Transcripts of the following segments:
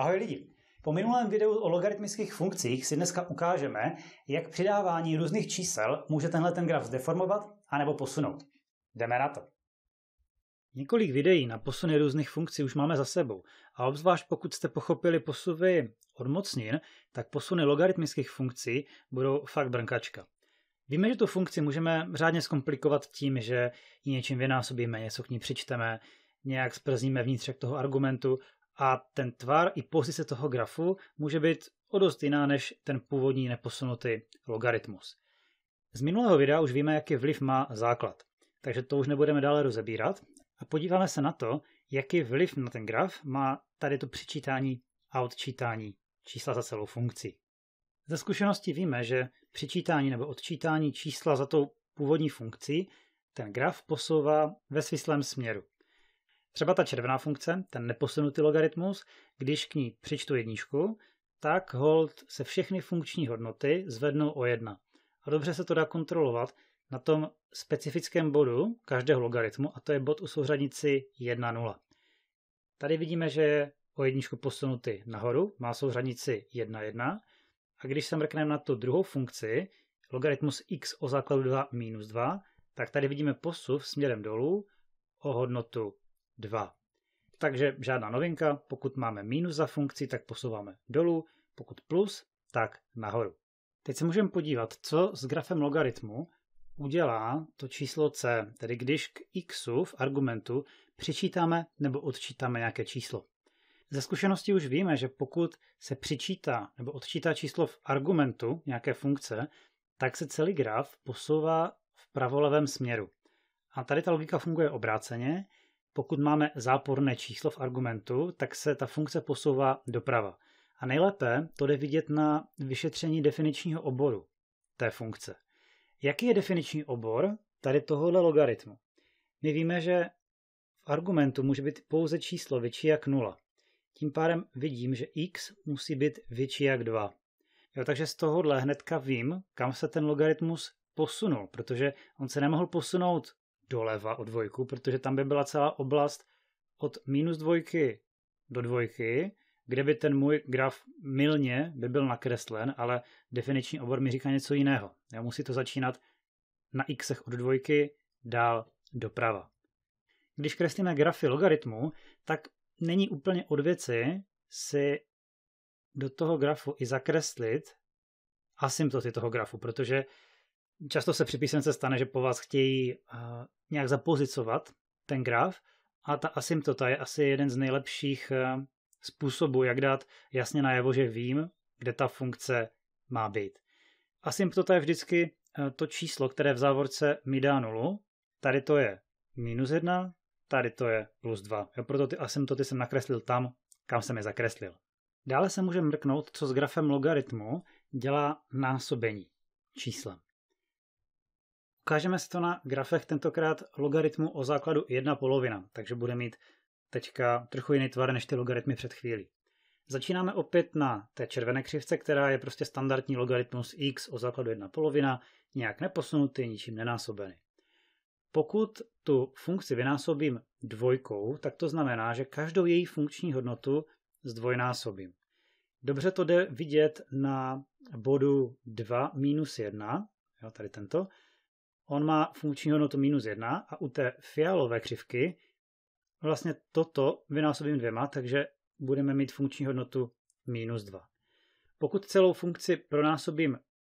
Ahoj lidi! Po minulém videu o logaritmických funkcích si dneska ukážeme, jak přidávání různých čísel může tenhle ten graf zdeformovat anebo posunout. Jdeme na to! Několik videí na posuny různých funkcí už máme za sebou a obzvlášť pokud jste pochopili posuvy od mocnin, tak posuny logaritmických funkcí budou fakt brnkačka. Víme, že tu funkci můžeme řádně zkomplikovat tím, že ji něčím vynásobíme, něco k ní přičteme, nějak sprzníme vnitřek toho argumentu a ten tvar i pozice toho grafu může být o dost jiná než ten původní neposunutý logaritmus. Z minulého videa už víme, jaký vliv má základ, takže to už nebudeme dále rozebírat a podíváme se na to, jaký vliv na ten graf má tady to přičítání a odčítání čísla za celou funkci. Ze zkušenosti víme, že přičítání nebo odčítání čísla za tou původní funkci ten graf posouvá ve svislém směru. Třeba ta červená funkce, ten neposunutý logaritmus, když k ní přičtu jedničku, tak hold se všechny funkční hodnoty zvednou o jedna. A dobře se to dá kontrolovat na tom specifickém bodu každého logaritmu, a to je bod u souřadnici 1,0. Tady vidíme, že je o jedničku posunutý nahoru, má souřadnici 1,1. A když se mrkneme na tu druhou funkci, logaritmus x o základu 2 minus 2, tak tady vidíme posuv směrem dolů o hodnotu 2. Takže žádná novinka, pokud máme minus za funkci, tak posouváme dolů, pokud plus, tak nahoru. Teď se můžeme podívat, co s grafem logaritmu udělá to číslo c, tedy když k x v argumentu přičítáme nebo odčítáme nějaké číslo. Ze zkušenosti už víme, že pokud se přičítá nebo odčítá číslo v argumentu nějaké funkce, tak se celý graf posouvá v pravolevém směru. A tady ta logika funguje obráceně, pokud máme záporné číslo v argumentu, tak se ta funkce posouvá doprava. A nejlépe to jde vidět na vyšetření definičního oboru té funkce. Jaký je definiční obor tady tohohle logaritmu? My víme, že v argumentu může být pouze číslo větší jak 0. Tím pádem vidím, že x musí být větší jak 2. Jo, takže z tohohle hnedka vím, kam se ten logaritmus posunul, protože on se nemohl posunout doleva o dvojku, protože tam by byla celá oblast od minus dvojky do dvojky, kde by ten můj graf milně by byl nakreslen, ale definiční obor mi říká něco jiného. Já musí to začínat na xech od dvojky dál doprava. Když kreslíme grafy logaritmu, tak není úplně od věci si do toho grafu i zakreslit asymptoty toho grafu, protože často se při se stane, že po vás chtějí uh, nějak zapozicovat ten graf a ta asymptota je asi jeden z nejlepších uh, způsobů, jak dát jasně najevo, že vím, kde ta funkce má být. Asymptota je vždycky uh, to číslo, které v závorce mi dá nulu. Tady to je minus jedna, tady to je plus dva. Jo, proto ty asymptoty jsem nakreslil tam, kam jsem je zakreslil. Dále se můžeme mrknout, co s grafem logaritmu dělá násobení číslem. Ukážeme si to na grafech tentokrát logaritmu o základu 1 polovina, takže bude mít teďka trochu jiný tvar než ty logaritmy před chvílí. Začínáme opět na té červené křivce, která je prostě standardní logaritmus x o základu 1 polovina, nějak neposunutý, ničím nenásobený. Pokud tu funkci vynásobím dvojkou, tak to znamená, že každou její funkční hodnotu zdvojnásobím. Dobře to jde vidět na bodu 2 minus 1, jo, tady tento, on má funkční hodnotu minus 1 a u té fialové křivky vlastně toto vynásobím dvěma, takže budeme mít funkční hodnotu minus 2. Pokud celou funkci pronásobím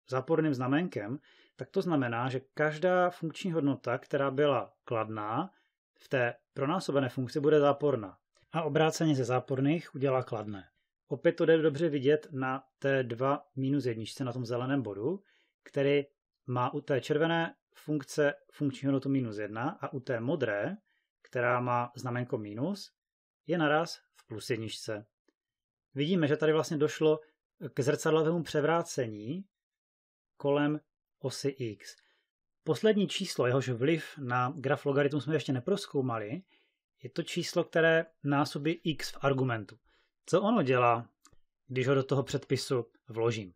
záporným znamenkem, tak to znamená, že každá funkční hodnota, která byla kladná, v té pronásobené funkci bude záporná. A obráceně ze záporných udělá kladné. Opět to jde dobře vidět na té 2 minus jedničce na tom zeleném bodu, který má u té červené funkce funkční hodnotu minus 1 a u té modré, která má znamenko minus, je naraz v plus jedničce. Vidíme, že tady vlastně došlo k zrcadlovému převrácení kolem osy x. Poslední číslo, jehož vliv na graf logaritmu jsme ještě neproskoumali, je to číslo, které násobí x v argumentu. Co ono dělá, když ho do toho předpisu vložím?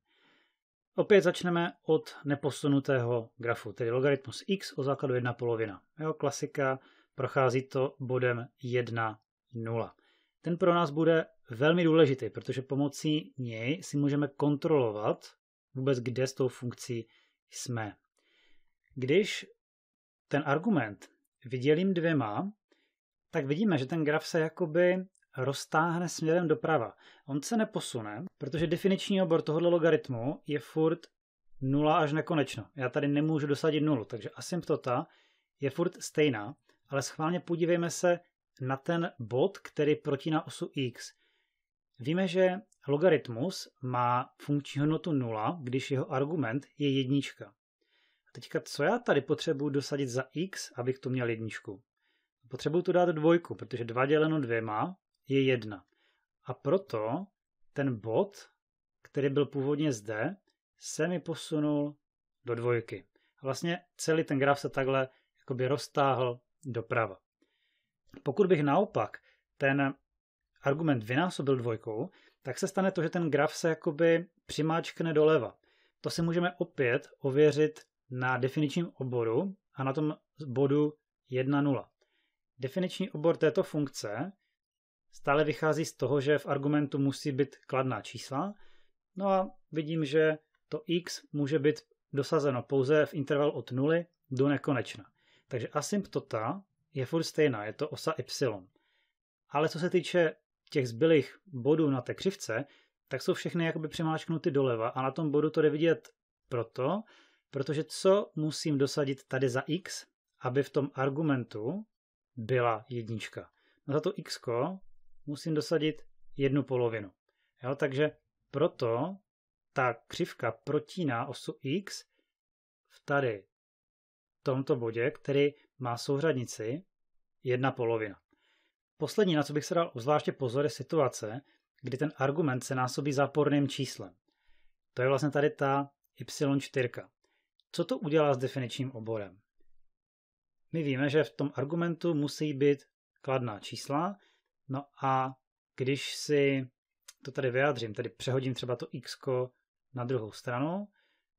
Opět začneme od neposunutého grafu, tedy logaritmus x o základu 1 polovina. Jo, klasika, prochází to bodem 1, 0. Ten pro nás bude velmi důležitý, protože pomocí něj si můžeme kontrolovat vůbec, kde s tou funkcí jsme. Když ten argument vydělím dvěma, tak vidíme, že ten graf se jakoby roztáhne směrem doprava. On se neposune, protože definiční obor tohoto logaritmu je furt 0 až nekonečno. Já tady nemůžu dosadit nulu, takže asymptota je furt stejná, ale schválně podívejme se na ten bod, který protíná osu x. Víme, že logaritmus má funkční hodnotu 0, když jeho argument je jednička. A teďka, co já tady potřebuji dosadit za x, abych tu měl jedničku? Potřebuji tu dát dvojku, protože 2 děleno 2 je jedna. A proto ten bod, který byl původně zde, se mi posunul do dvojky. A vlastně celý ten graf se takhle jakoby roztáhl doprava. Pokud bych naopak ten argument vynásobil dvojkou, tak se stane to, že ten graf se jakoby přimáčkne doleva. To si můžeme opět ověřit na definičním oboru a na tom bodu 1.0. Definiční obor této funkce stále vychází z toho, že v argumentu musí být kladná čísla. No a vidím, že to x může být dosazeno pouze v interval od nuly do nekonečna. Takže asymptota je furt stejná, je to osa y. Ale co se týče těch zbylých bodů na té křivce, tak jsou všechny jakoby přemáčknuty doleva a na tom bodu to jde vidět proto, protože co musím dosadit tady za x, aby v tom argumentu byla jednička. No za to x musím dosadit jednu polovinu. Jo, takže proto ta křivka protíná osu x v tady tomto bodě, který má souřadnici jedna polovina. Poslední, na co bych se dal zvláště pozor, je situace, kdy ten argument se násobí záporným číslem. To je vlastně tady ta y4. Co to udělá s definičním oborem? My víme, že v tom argumentu musí být kladná čísla, No a když si to tady vyjádřím, tedy přehodím třeba to x na druhou stranu,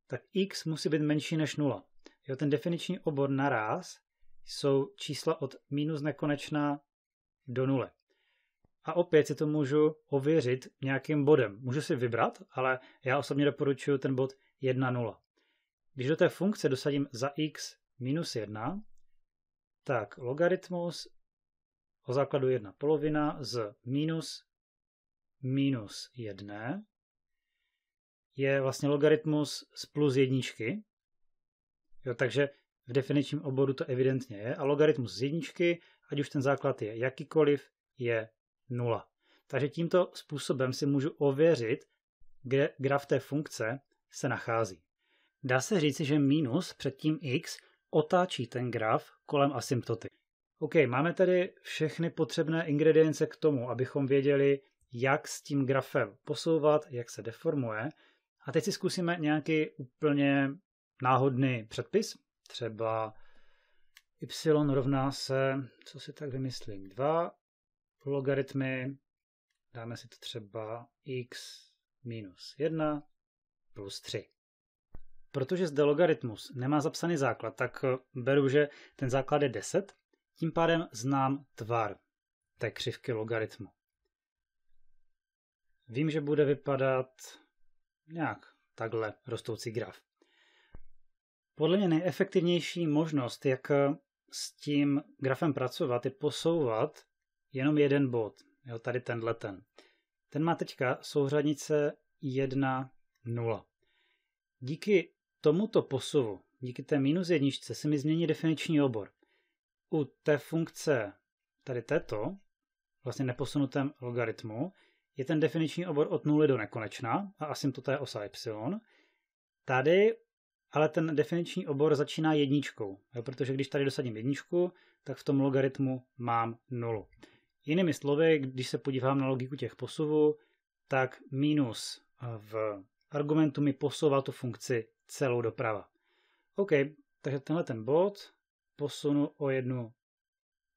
tak x musí být menší než 0. Jo, ten definiční obor naraz jsou čísla od minus nekonečná do nule. A opět si to můžu ověřit nějakým bodem. Můžu si vybrat, ale já osobně doporučuji ten bod 1, 0. Když do té funkce dosadím za x minus 1, tak logaritmus o základu 1 polovina z minus minus 1 je vlastně logaritmus z plus jedničky. Jo, takže v definičním oboru to evidentně je. A logaritmus z jedničky, ať už ten základ je jakýkoliv, je nula. Takže tímto způsobem si můžu ověřit, kde graf té funkce se nachází. Dá se říci, že minus před tím x otáčí ten graf kolem asymptoty. OK, máme tady všechny potřebné ingredience k tomu, abychom věděli, jak s tím grafem posouvat, jak se deformuje. A teď si zkusíme nějaký úplně náhodný předpis, třeba y rovná se, co si tak vymyslím, 2 logaritmy, dáme si to třeba x minus 1 plus 3. Protože zde logaritmus nemá zapsaný základ, tak beru, že ten základ je 10 tím pádem znám tvar té křivky logaritmu. Vím, že bude vypadat nějak takhle rostoucí graf. Podle mě nejefektivnější možnost, jak s tím grafem pracovat, je posouvat jenom jeden bod. Jo, tady tenhle ten. Ten má teďka souřadnice 1, 0. Díky tomuto posuvu, díky té minus jedničce, se mi změní definiční obor u té funkce, tady této, vlastně neposunutém logaritmu, je ten definiční obor od nuly do nekonečna a asymptota je osa y. Tady ale ten definiční obor začíná jedničkou, jo, protože když tady dosadím jedničku, tak v tom logaritmu mám nulu. Jinými slovy, když se podívám na logiku těch posuvů, tak minus v argumentu mi posouvá tu funkci celou doprava. OK, takže tenhle ten bod posunu o jednu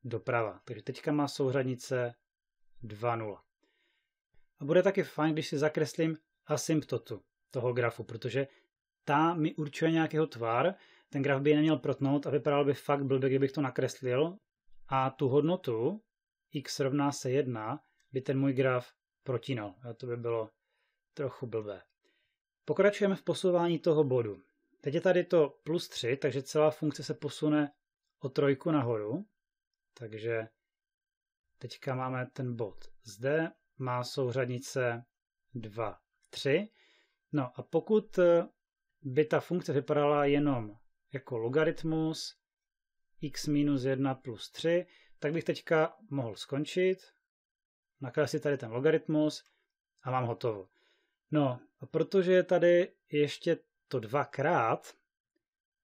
doprava. Takže teďka má souřadnice 2,0. A bude taky fajn, když si zakreslím asymptotu toho grafu, protože ta mi určuje nějakého tvar, ten graf by neměl protnout a vypadal by fakt blbě, kdybych to nakreslil. A tu hodnotu x rovná se 1 by ten můj graf protínal. A to by bylo trochu blbé. Pokračujeme v posouvání toho bodu. Teď je tady to plus 3, takže celá funkce se posune o trojku nahoru, takže teďka máme ten bod zde, má souřadnice 2, 3. No a pokud eh, by ta funkce vypadala jenom jako logaritmus x minus 1 plus 3, tak bych teďka mohl skončit, nakreslit tady ten logaritmus a mám hotovo. No a protože je tady ještě to dvakrát,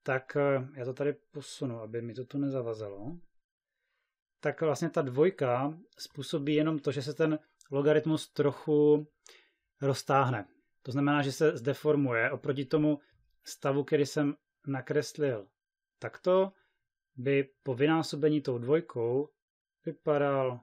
tak eh, já to tady posunu, aby mi to tu nezavazalo, tak vlastně ta dvojka způsobí jenom to, že se ten logaritmus trochu roztáhne. To znamená, že se zdeformuje oproti tomu stavu, který jsem nakreslil. Takto by po vynásobení tou dvojkou vypadal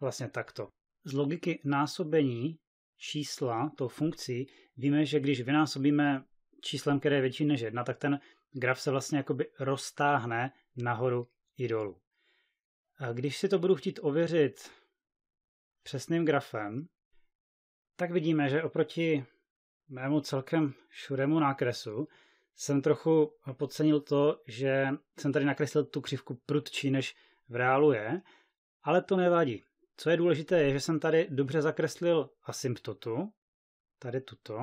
vlastně takto. Z logiky násobení čísla, tou funkcí, víme, že když vynásobíme číslem, které je větší než jedna, tak ten graf se vlastně jakoby roztáhne nahoru i dolů. A když si to budu chtít ověřit přesným grafem, tak vidíme, že oproti mému celkem šurému nákresu jsem trochu podcenil to, že jsem tady nakreslil tu křivku prudčí, než v reálu je, ale to nevadí. Co je důležité, je, že jsem tady dobře zakreslil asymptotu, tady tuto,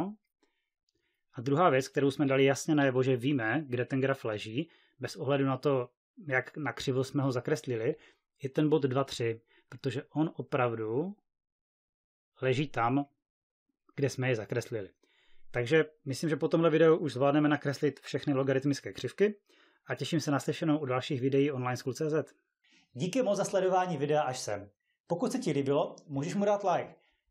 a druhá věc, kterou jsme dali jasně najevo, že víme, kde ten graf leží, bez ohledu na to, jak na křivo jsme ho zakreslili, je ten bod 2.3, protože on opravdu leží tam, kde jsme je zakreslili. Takže myslím, že po tomhle videu už zvládneme nakreslit všechny logaritmické křivky a těším se na slyšenou u dalších videí online school.cz. Díky moc za sledování videa až sem. Pokud se ti líbilo, můžeš mu dát like.